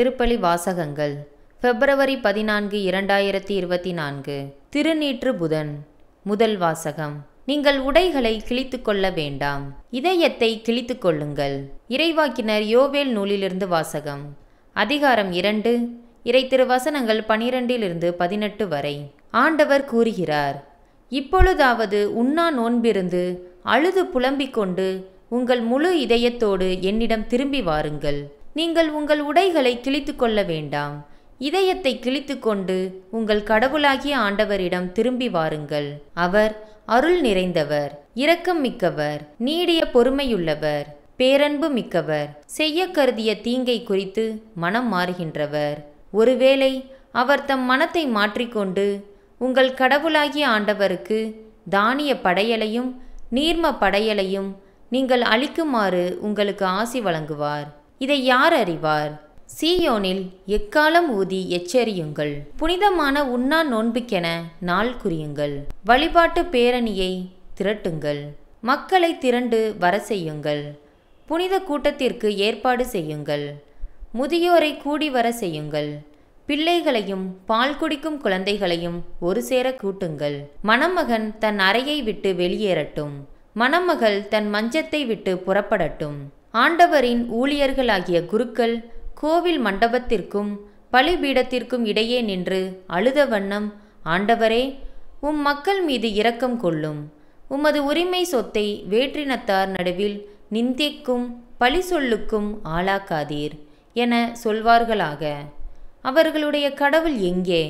திருப்பலி வாசகங்கள் பிப்ரவரி பதினான்கு இரண்டாயிரத்தி இருபத்தி நான்கு திருநீற்று புதன் முதல் வாசகம் நீங்கள் உடைகளை கிழித்து கொள்ள வேண்டாம் இதயத்தை கிழித்து கொள்ளுங்கள் இறைவாக்கினர் யோவேல் நூலிலிருந்து வாசகம் அதிகாரம் இரண்டு இறை திருவசனங்கள் பனிரெண்டிலிருந்து பதினெட்டு வரை ஆண்டவர் கூறுகிறார் இப்பொழுதாவது உண்ணா நோன்பிருந்து அழுது புலம்பிக் கொண்டு உங்கள் முழு இதயத்தோடு என்னிடம் திரும்பி வாருங்கள் நீங்கள் உங்கள் உடைகளை கிழித்து கொள்ள வேண்டாம் இதயத்தை கிழித்து கொண்டு உங்கள் கடவுளாகிய ஆண்டவரிடம் திரும்பி வாருங்கள் அவர் அருள் நிறைந்தவர் இரக்கம் மிக்கவர் நீடிய பொறுமையுள்ளவர் பேரன்பு மிக்கவர் செய்ய கருதிய தீங்கை குறித்து மனம் மாறுகின்றவர் ஒருவேளை அவர் தம் மனத்தை மாற்றிக்கொண்டு உங்கள் கடவுளாகிய ஆண்டவருக்கு தானிய படையலையும் நீர்ம படையலையும் நீங்கள் அளிக்குமாறு உங்களுக்கு ஆசி வழங்குவார் இதை யார் அறிவார் சீயோனில் எக்காலம் ஊதி எச்சரியுங்கள் புனிதமான உண்ணா நோன்புக்கென நாள் குறியுங்கள் வழிபாட்டு பேரணியை திரட்டுங்கள் மக்களை திரண்டு வர செய்யுங்கள் புனித கூட்டத்திற்கு ஏற்பாடு செய்யுங்கள் முதியோரை கூடி வர செய்யுங்கள் பிள்ளைகளையும் பால் குடிக்கும் குழந்தைகளையும் ஒரு சேர கூட்டுங்கள் மணமகன் தன் அறையை விட்டு வெளியேறட்டும் மணமகள் தன் மஞ்சத்தை விட்டு புறப்படட்டும் ஆண்டவரின் ஊழியர்களாகிய குருக்கள் கோவில் மண்டபத்திற்கும் பலிபீடத்திற்கும் இடையே நின்று அழுத வண்ணம் ஆண்டவரே உம் மக்கள் மீது இரக்கம் கொள்ளும் உமது உரிமை சொத்தை வேற்றினத்தார் நடுவில் நிந்திக்கும் பழி சொல்லுக்கும் ஆளாக்காதீர் என சொல்வார்களாக அவர்களுடைய கடவுள் எங்கே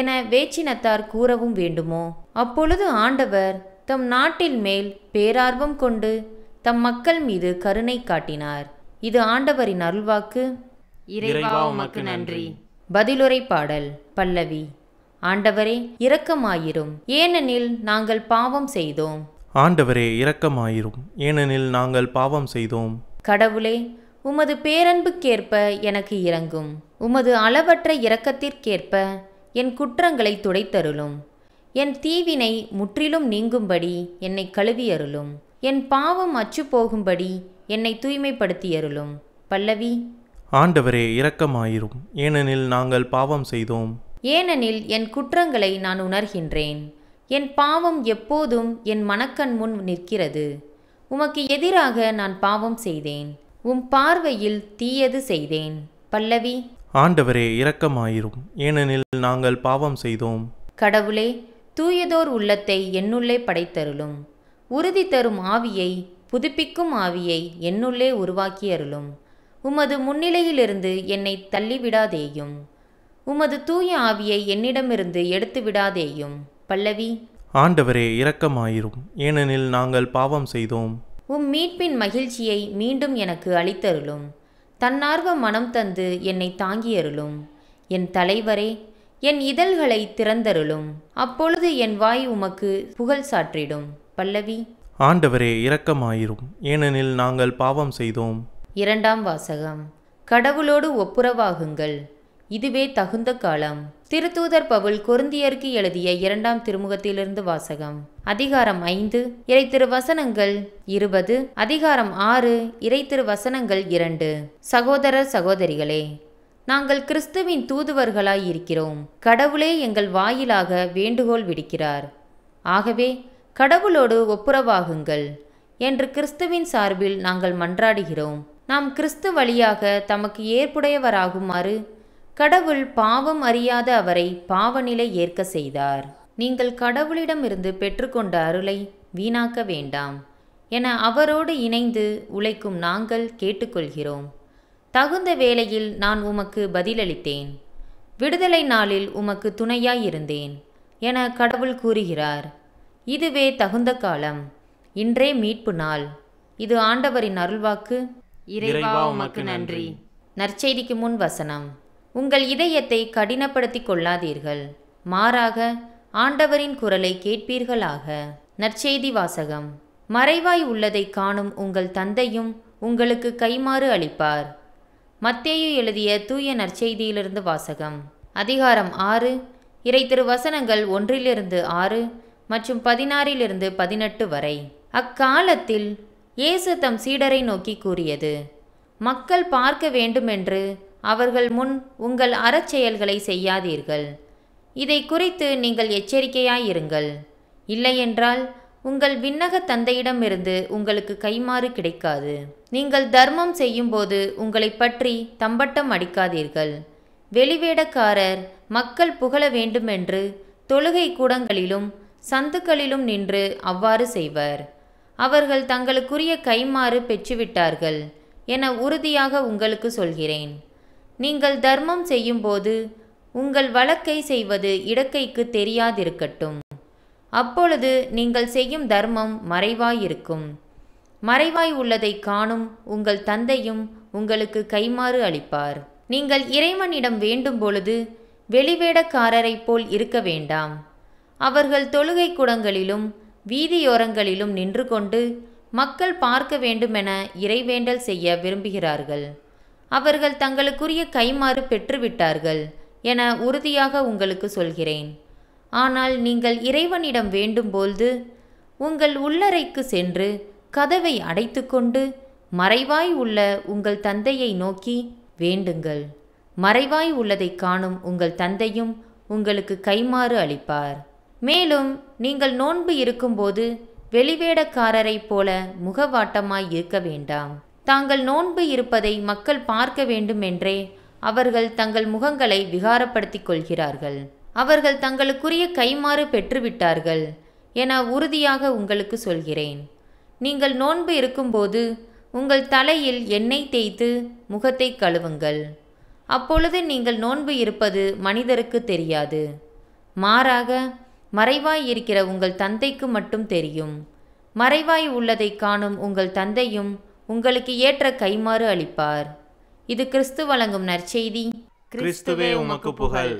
என வேச்சினத்தார் கூறவும் வேண்டுமோ அப்பொழுது ஆண்டவர் தம் நாட்டின் மேல் பேரார்வம் கொண்டு தம் மக்கள் மீது கருணை காட்டினார் இது ஆண்டவரின் அருள்வாக்கு இறைவா உமக்கு நன்றி பதிலுரை பாடல் பல்லவி ஆண்டவரே இரக்கமாயிரும் ஏனெனில் நாங்கள் பாவம் செய்தோம் ஆண்டவரே இரக்கமாயிரும் ஏனெனில் நாங்கள் பாவம் செய்தோம் கடவுளே உமது பேரன்புக்கேற்ப எனக்கு இறங்கும் உமது அளவற்ற இரக்கத்திற்கேற்ப என் குற்றங்களை துடைத்தருளும் என் தீவினை முற்றிலும் நீங்கும்படி என்னை கழுவியருளும் என் பாவம் அச்சு போகும்படி என்னை தூய்மைப்படுத்தி அருளும் பல்லவி ஆண்டவரே இரக்கமாயிரும் ஏனெனில் நாங்கள் பாவம் செய்தோம் ஏனெனில் என் குற்றங்களை நான் உணர்கின்றேன் என் பாவம் எப்போதும் என் மனக்கண் முன் நிற்கிறது உமக்கு எதிராக நான் பாவம் செய்தேன் உம் பார்வையில் தீயது செய்தேன் பல்லவி ஆண்டவரே இரக்கமாயிரும் ஏனெனில் நாங்கள் பாவம் செய்தோம் கடவுளே தூயதோர் உள்ளத்தை என்னுள்ளே படைத்தருளும் உறுதி தரும் ஆவியை புதுப்பிக்கும் ஆவியை என்னுள்ளே உருவாக்கி அருளும் உமது முன்னிலையிலிருந்து என்னை தள்ளிவிடாதேயும் உமது தூய ஆவியை என்னிடமிருந்து எடுத்து விடாதேயும் பல்லவி ஆண்டவரே இரக்கமாயிரும் ஏனெனில் நாங்கள் பாவம் செய்தோம் உம் மீட்பின் மகிழ்ச்சியை மீண்டும் எனக்கு அளித்தருளும் தன்னார்வ மனம் தந்து என்னை தாங்கியருளும் என் தலைவரே என் இதழ்களை திறந்தருளும் அப்பொழுது என் வாய் உமக்கு புகழ் சாற்றிடும் பல்லவி ஆண்டவரே இரக்கமாயிரும் ஏனெனில் நாங்கள் பாவம் செய்தோம் இரண்டாம் வாசகம் கடவுளோடு ஒப்புரவாகுங்கள் இதுவே தகுந்த காலம் திருத்தூதர் பவுல் கொருந்தியருக்கு எழுதிய இரண்டாம் திருமுகத்திலிருந்து வாசகம் அதிகாரம் ஐந்து இறை திருவசனங்கள் இருபது அதிகாரம் ஆறு இறை திருவசனங்கள் இரண்டு சகோதரர் சகோதரிகளே நாங்கள் கிறிஸ்துவின் தூதுவர்களாய் இருக்கிறோம் கடவுளே எங்கள் வாயிலாக வேண்டுகோள் விடுக்கிறார் ஆகவே கடவுளோடு ஒப்புரவாகுங்கள் என்று கிறிஸ்துவின் சார்பில் நாங்கள் மன்றாடுகிறோம் நாம் கிறிஸ்து வழியாக தமக்கு ஏற்புடையவராகுமாறு கடவுள் பாவம் அறியாத அவரை பாவநிலை ஏற்க செய்தார் நீங்கள் கடவுளிடமிருந்து பெற்றுக்கொண்ட அருளை வீணாக்க வேண்டாம் என அவரோடு இணைந்து உழைக்கும் நாங்கள் கேட்டுக்கொள்கிறோம் தகுந்த வேளையில் நான் உமக்கு பதிலளித்தேன் விடுதலை நாளில் உமக்கு துணையாயிருந்தேன் என கடவுள் கூறுகிறார் இதுவே தகுந்த காலம் இன்றே மீட்பு நாள் இது ஆண்டவரின் அருள்வாக்கு இறைவா உமக்கு நன்றி நற்செய்திக்கு முன் வசனம் உங்கள் இதயத்தை கடினப்படுத்தி கொள்ளாதீர்கள் மாறாக ஆண்டவரின் குரலை கேட்பீர்களாக நற்செய்தி வாசகம் மறைவாய் உள்ளதை காணும் உங்கள் தந்தையும் உங்களுக்கு கைமாறு அளிப்பார் மத்தேயு எழுதிய தூய நற்செய்தியிலிருந்து வாசகம் அதிகாரம் ஆறு இறை திருவசனங்கள் ஒன்றிலிருந்து ஆறு மற்றும் பதினாறிலிருந்து பதினெட்டு வரை அக்காலத்தில் இயேசு தம் சீடரை நோக்கி கூறியது மக்கள் பார்க்க வேண்டுமென்று அவர்கள் முன் உங்கள் அறச்செயல்களை செய்யாதீர்கள் இதை குறித்து நீங்கள் எச்சரிக்கையாயிருங்கள் இல்லையென்றால் உங்கள் விண்ணக தந்தையிடமிருந்து உங்களுக்கு கைமாறு கிடைக்காது நீங்கள் தர்மம் செய்யும்போது உங்களை பற்றி தம்பட்டம் அடிக்காதீர்கள் வெளிவேடக்காரர் மக்கள் புகழ வேண்டுமென்று தொழுகை கூடங்களிலும் சந்துக்களிலும் நின்று அவ்வாறு செய்வர் அவர்கள் தங்களுக்குரிய கைமாறு பெற்றுவிட்டார்கள் என உறுதியாக உங்களுக்கு சொல்கிறேன் நீங்கள் தர்மம் செய்யும்போது உங்கள் வழக்கை செய்வது இடக்கைக்கு தெரியாதிருக்கட்டும் அப்பொழுது நீங்கள் செய்யும் தர்மம் மறைவாயிருக்கும் மறைவாய் உள்ளதை காணும் உங்கள் தந்தையும் உங்களுக்கு கைமாறு அளிப்பார் நீங்கள் இறைவனிடம் வேண்டும் பொழுது வெளிவேடக்காரரைப் போல் இருக்க வேண்டாம் அவர்கள் தொழுகை குடங்களிலும் வீதியோரங்களிலும் நின்று கொண்டு மக்கள் பார்க்க வேண்டுமென இறைவேண்டல் செய்ய விரும்புகிறார்கள் அவர்கள் தங்களுக்குரிய கைமாறு பெற்றுவிட்டார்கள் என உறுதியாக உங்களுக்கு சொல்கிறேன் ஆனால் நீங்கள் இறைவனிடம் வேண்டும்போது உங்கள் உள்ளறைக்கு சென்று கதவை அடைத்துக்கொண்டு மறைவாய் உள்ள உங்கள் தந்தையை நோக்கி வேண்டுங்கள் மறைவாய் உள்ளதை காணும் உங்கள் தந்தையும் உங்களுக்கு கைமாறு அளிப்பார் மேலும் நீங்கள் நோன்பு இருக்கும்போது வெளிவேடக்காரரைப் போல முகவாட்டமாய் இருக்க வேண்டாம் தாங்கள் நோன்பு இருப்பதை மக்கள் பார்க்க வேண்டுமென்றே அவர்கள் தங்கள் முகங்களை விகாரப்படுத்திக் கொள்கிறார்கள் அவர்கள் தங்களுக்குரிய கைமாறு பெற்றுவிட்டார்கள் என உறுதியாக உங்களுக்கு சொல்கிறேன் நீங்கள் நோன்பு இருக்கும்போது உங்கள் தலையில் எண்ணெய் தேய்த்து முகத்தை கழுவுங்கள் அப்பொழுது நீங்கள் நோன்பு இருப்பது மனிதருக்கு தெரியாது மாறாக மறைவாய் இருக்கிற உங்கள் தந்தைக்கு மட்டும் தெரியும் மறைவாய் உள்ளதை காணும் உங்கள் தந்தையும் உங்களுக்கு ஏற்ற கைமாறு அளிப்பார் இது கிறிஸ்து வழங்கும் நற்செய்தி கிறிஸ்துவே உமக்கு புகழ்